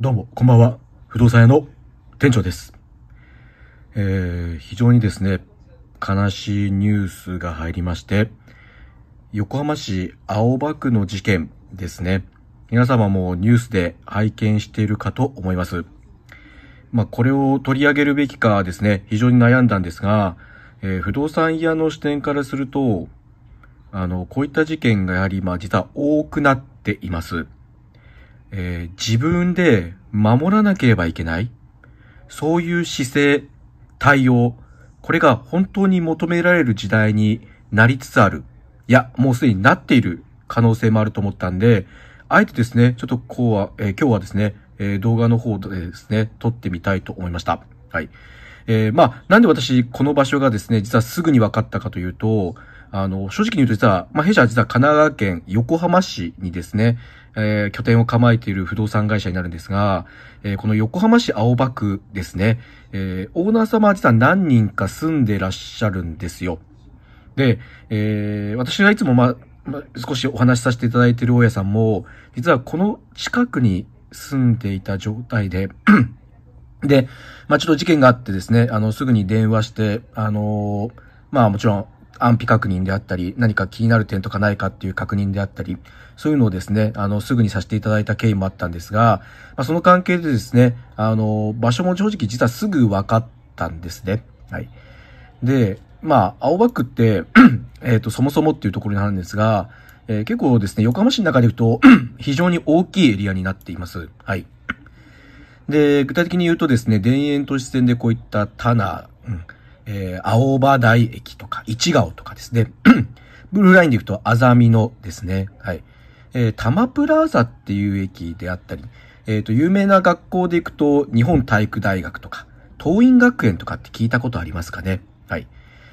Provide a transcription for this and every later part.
どうも、こんばんは。不動産屋の店長です。えー、非常にですね、悲しいニュースが入りまして、横浜市青葉区の事件ですね。皆様もニュースで拝見しているかと思います。まあ、これを取り上げるべきかですね、非常に悩んだんですが、えー、不動産屋の視点からすると、あの、こういった事件がやはり、まあ、実は多くなっています。えー、自分で守らなければいけない、そういう姿勢、対応、これが本当に求められる時代になりつつある。いや、もうすでになっている可能性もあると思ったんで、あえてですね、ちょっとこうは、えー、今日はですね、えー、動画の方でですね、撮ってみたいと思いました。はい。えー、まあ、なんで私、この場所がですね、実はすぐに分かったかというと、あの、正直に言うと実は、まあ、弊社は実は神奈川県横浜市にですね、えー、拠点を構えている不動産会社になるんですが、えー、この横浜市青葉区ですね、えー、オーナー様は実は何人か住んでらっしゃるんですよ。で、えー、私がいつもま、ま、少しお話しさせていただいている大家さんも、実はこの近くに住んでいた状態でで、まあ、ちょっと事件があってですね、あの、すぐに電話して、あのー、まあもちろん安否確認であったり、何か気になる点とかないかっていう確認であったり、そういうのをですね、あの、すぐにさせていただいた経緯もあったんですが、まあ、その関係でですね、あの、場所も正直実はすぐ分かったんですね。はい。で、まあ、青バックって えっと、そもそもっていうところになるんですが、えー、結構ですね、横浜市の中でいくと 非常に大きいエリアになっています。はい。で、具体的に言うとですね、田園都市線でこういった棚、うん、えー、青葉台駅とか、市川とかですね。ブルーラインで行くと、あざみのですね。はい。えー、多摩プラザっていう駅であったり、えっ、ー、と、有名な学校で行くと、日本体育大学とか、桐院学園とかって聞いたことありますかねはい。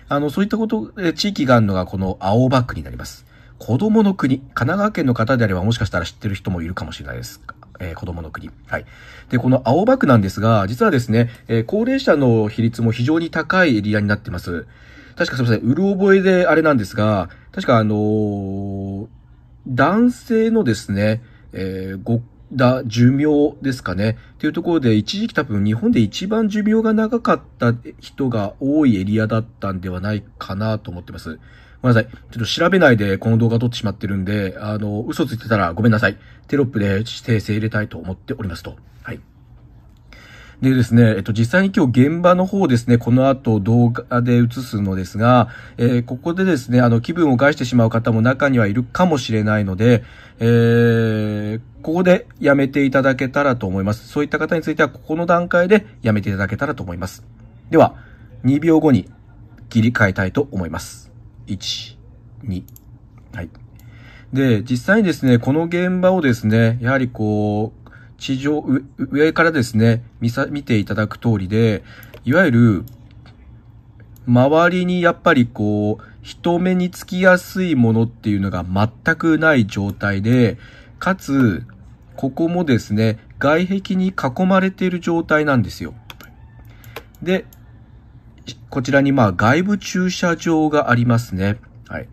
あの、そういったこと、えー、地域があるのがこの青葉区になります。子供の国、神奈川県の方であればもしかしたら知ってる人もいるかもしれないです。えー、子供の国。はい。で、この青葉区なんですが、実はですね、えー、高齢者の比率も非常に高いエリアになってます。確かすみません、うる覚えであれなんですが、確かあのー、男性のですね、えー、ごだ寿命ですかね。というところで、一時期多分日本で一番寿命が長かった人が多いエリアだったんではないかなと思ってます。ごめんなさい。ちょっと調べないでこの動画撮ってしまってるんで、あの、嘘ついてたらごめんなさい。テロップで訂正入れたいと思っておりますと。はい。でですね、えっと、実際に今日現場の方ですね、この後動画で映すのですが、えー、ここでですね、あの、気分を害してしまう方も中にはいるかもしれないので、えー、ここでやめていただけたらと思います。そういった方については、ここの段階でやめていただけたらと思います。では、2秒後に切り替えたいと思います。1、2、はい。で、実際にですね、この現場をですね、やはりこう、地上、上からですね、見さ、見ていただく通りで、いわゆる、周りにやっぱりこう、人目につきやすいものっていうのが全くない状態で、かつ、ここもですね、外壁に囲まれている状態なんですよ。で、こちらにまあ外部駐車場がありますね。はい。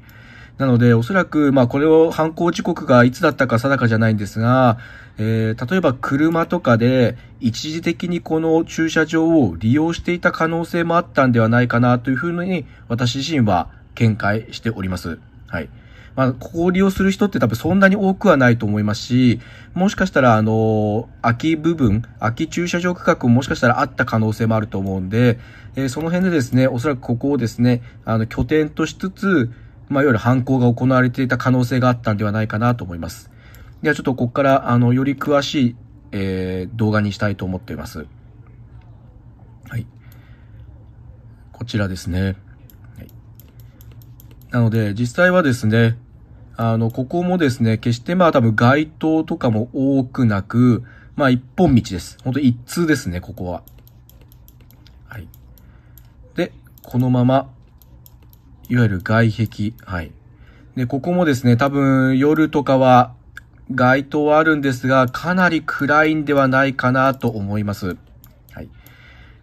なので、おそらく、まあこれを犯行時刻がいつだったか定かじゃないんですが、えー、例えば車とかで一時的にこの駐車場を利用していた可能性もあったんではないかなというふうに私自身は見解しております。はい。まあ、ここを利用する人って多分そんなに多くはないと思いますし、もしかしたら、あの、空き部分、空き駐車場区画ももしかしたらあった可能性もあると思うんで、えー、その辺でですね、おそらくここをですね、あの、拠点としつつ、まあ、いわゆる犯行が行われていた可能性があったんではないかなと思います。ではちょっとここから、あの、より詳しい、えー、動画にしたいと思っています。はい。こちらですね。はい、なので、実際はですね、あの、ここもですね、決してまあ多分街灯とかも多くなく、まあ一本道です。ほんと一通ですね、ここは。はい。で、このままいわゆる外壁。はい。で、ここもですね、多分夜とかは街灯はあるんですが、かなり暗いんではないかなと思います。はい。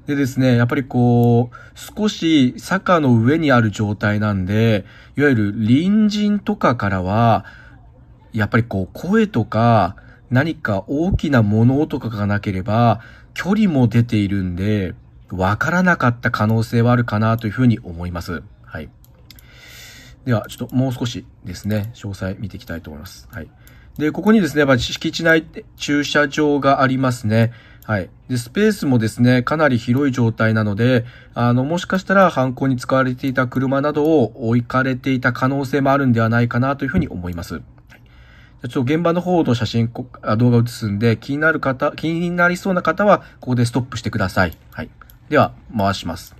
でですね、やっぱりこう、少し坂の上にある状態なんで、いわゆる隣人とかからは、やっぱりこう、声とか、何か大きな物音とかがなければ、距離も出ているんで、わからなかった可能性はあるかなというふうに思います。では、ちょっともう少しですね、詳細見ていきたいと思います。はい。で、ここにですね、まあ、敷地内駐車場がありますね。はい。で、スペースもですね、かなり広い状態なので、あの、もしかしたら犯行に使われていた車などを置かれていた可能性もあるんではないかなというふうに思います。ちょっと現場の方の写真、動画を映すんで、気になる方、気になりそうな方は、ここでストップしてください。はい。では、回します。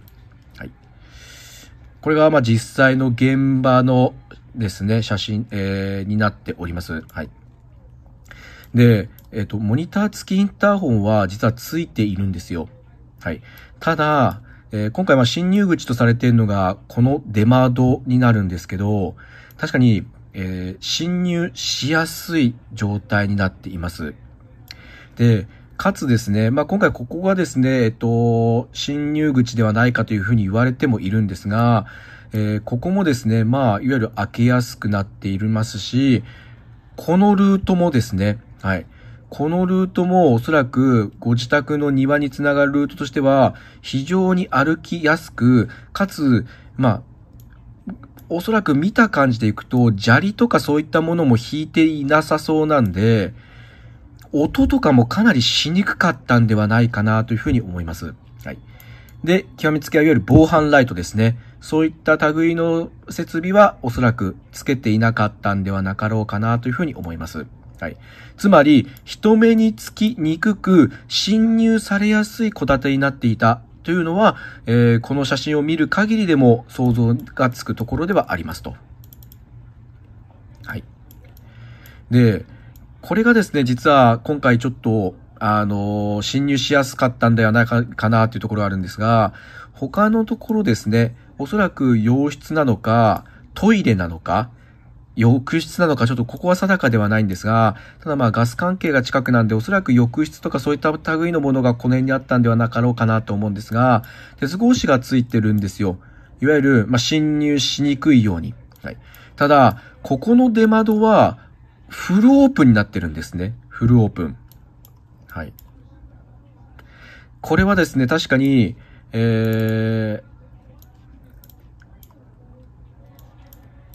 これがまあ実際の現場のですね、写真、えー、になっております。はい。で、えっ、ー、と、モニター付きインターホンは実は付いているんですよ。はい。ただ、えー、今回は侵入口とされているのが、この出窓になるんですけど、確かに、えー、侵入しやすい状態になっています。で、かつですね、まあ、今回ここがですね、えっと、侵入口ではないかというふうに言われてもいるんですが、えー、ここもですね、まあ、いわゆる開けやすくなっていますし、このルートもですね、はい。このルートもおそらくご自宅の庭につながるルートとしては非常に歩きやすく、かつ、まあ、おそらく見た感じでいくと砂利とかそういったものも引いていなさそうなんで、音とかもかなりしにくかったんではないかなというふうに思います。はい。で、極めつけはいわゆる防犯ライトですね。そういった類の設備はおそらくつけていなかったんではなかろうかなというふうに思います。はい。つまり、人目につきにくく侵入されやすい戸建てになっていたというのは、えー、この写真を見る限りでも想像がつくところではありますと。はい。で、これがですね、実は今回ちょっと、あの、侵入しやすかったんではないかかなというところがあるんですが、他のところですね、おそらく洋室なのか、トイレなのか、浴室なのか、ちょっとここは定かではないんですが、ただまあガス関係が近くなんで、おそらく浴室とかそういった類のものがこの辺にあったんではなかろうかなと思うんですが、鉄格子がついてるんですよ。いわゆる、まあ、侵入しにくいように。はい。ただ、ここの出窓は、フルオープンになってるんですね。フルオープン。はい。これはですね、確かに、えー、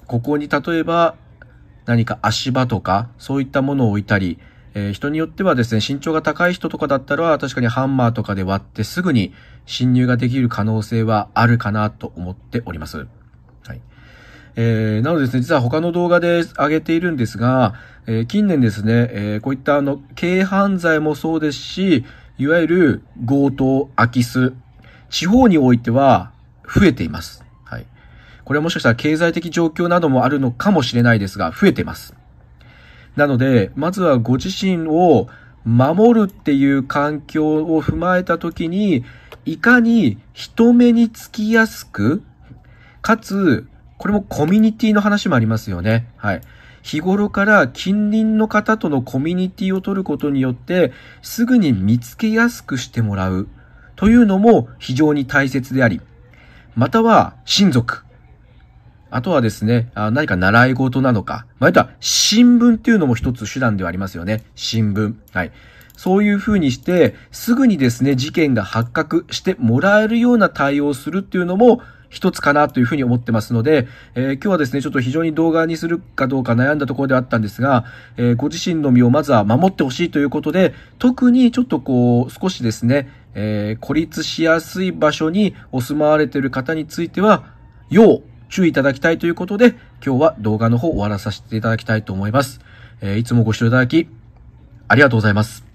ここに例えば何か足場とかそういったものを置いたり、えー、人によってはですね、身長が高い人とかだったら確かにハンマーとかで割ってすぐに侵入ができる可能性はあるかなと思っております。えー、なのでですね、実は他の動画で上げているんですが、えー、近年ですね、えー、こういったあの、軽犯罪もそうですし、いわゆる強盗、空き巣、地方においては増えています。はい。これはもしかしたら経済的状況などもあるのかもしれないですが、増えています。なので、まずはご自身を守るっていう環境を踏まえたときに、いかに人目につきやすく、かつこれもコミュニティの話もありますよね。はい。日頃から近隣の方とのコミュニティを取ることによって、すぐに見つけやすくしてもらうというのも非常に大切であり、または親族。あとはですね、何か習い事なのか、または新聞っていうのも一つ手段ではありますよね。新聞。はい。そういうふうにして、すぐにですね、事件が発覚してもらえるような対応をするっていうのも一つかなというふうに思ってますので、えー、今日はですね、ちょっと非常に動画にするかどうか悩んだところではあったんですが、えー、ご自身の身をまずは守ってほしいということで、特にちょっとこう、少しですね、えー、孤立しやすい場所にお住まわれている方については、要注意いただきたいということで、今日は動画の方を終わらさせていただきたいと思います。えいつもご視聴いただき、ありがとうございます。